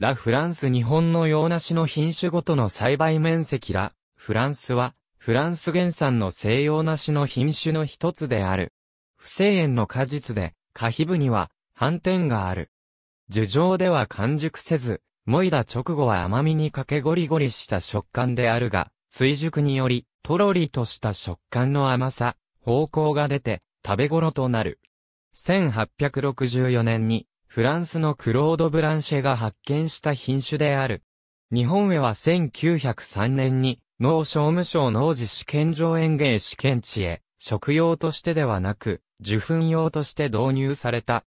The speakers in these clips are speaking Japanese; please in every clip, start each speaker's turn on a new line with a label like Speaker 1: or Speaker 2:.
Speaker 1: ラ・フランス日本の洋梨の品種ごとの栽培面積ラ・フランスは、フランス原産の西洋梨の品種の一つである。不正園の果実で、下皮部には、斑点がある。樹上では完熟せず、もいだ直後は甘みにかけゴリゴリした食感であるが、追熟により、とろりとした食感の甘さ、方向が出て、食べ頃となる。1864年に、フランスのクロード・ブランシェが発見した品種である。日本へは1903年に、農商務省農事試験場園芸試験地へ、食用としてではなく、受粉用として導入された。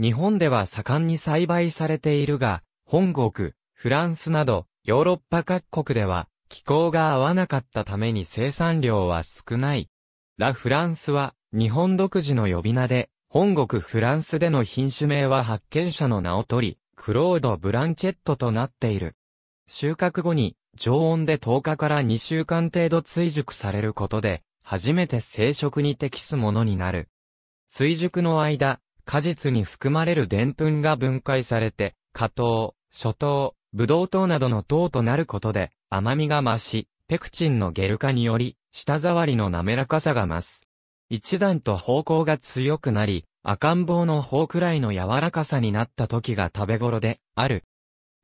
Speaker 1: 日本では盛んに栽培されているが、本国、フランスなど、ヨーロッパ各国では、気候が合わなかったために生産量は少ない。ラ・フランスは、日本独自の呼び名で、本国フランスでの品種名は発見者の名を取り、クロード・ブランチェットとなっている。収穫後に常温で10日から2週間程度追熟されることで、初めて生殖に適すものになる。追熟の間、果実に含まれる澱粉が分解されて、果糖、諸糖、ブドウ糖などの糖となることで、甘みが増し、ペクチンのゲル化により、舌触りの滑らかさが増す。一段と方向が強くなり、赤ん坊の方くらいの柔らかさになった時が食べ頃である。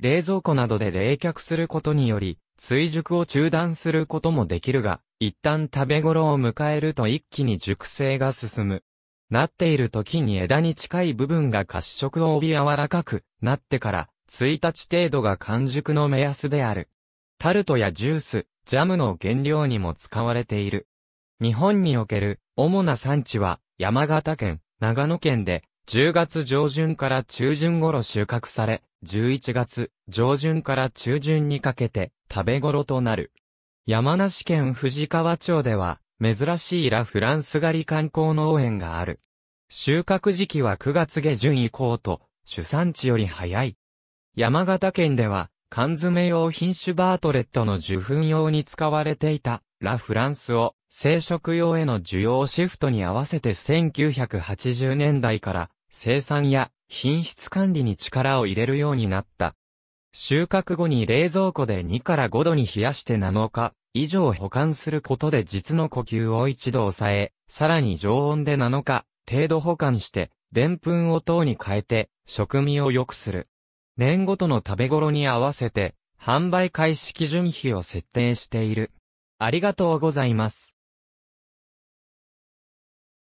Speaker 1: 冷蔵庫などで冷却することにより、追熟を中断することもできるが、一旦食べ頃を迎えると一気に熟成が進む。なっている時に枝に近い部分が褐色を帯び柔らかくなってから、1日程度が完熟の目安である。タルトやジュース、ジャムの原料にも使われている。日本における主な産地は山形県、長野県で10月上旬から中旬頃収穫され、11月上旬から中旬にかけて食べ頃となる。山梨県富士川町では珍しいラ・フランス狩り観光農園がある。収穫時期は9月下旬以降と主産地より早い。山形県では缶詰用品種バートレットの受粉用に使われていたラ・フランスを生殖用への需要シフトに合わせて1980年代から生産や品質管理に力を入れるようになった。収穫後に冷蔵庫で2から5度に冷やして7日以上保管することで実の呼吸を一度抑え、さらに常温で7日程度保管して、でんぷんを糖に変えて食味を良くする。年ごとの食べ頃に合わせて販売開始基準費を設定している。ありがとうございます。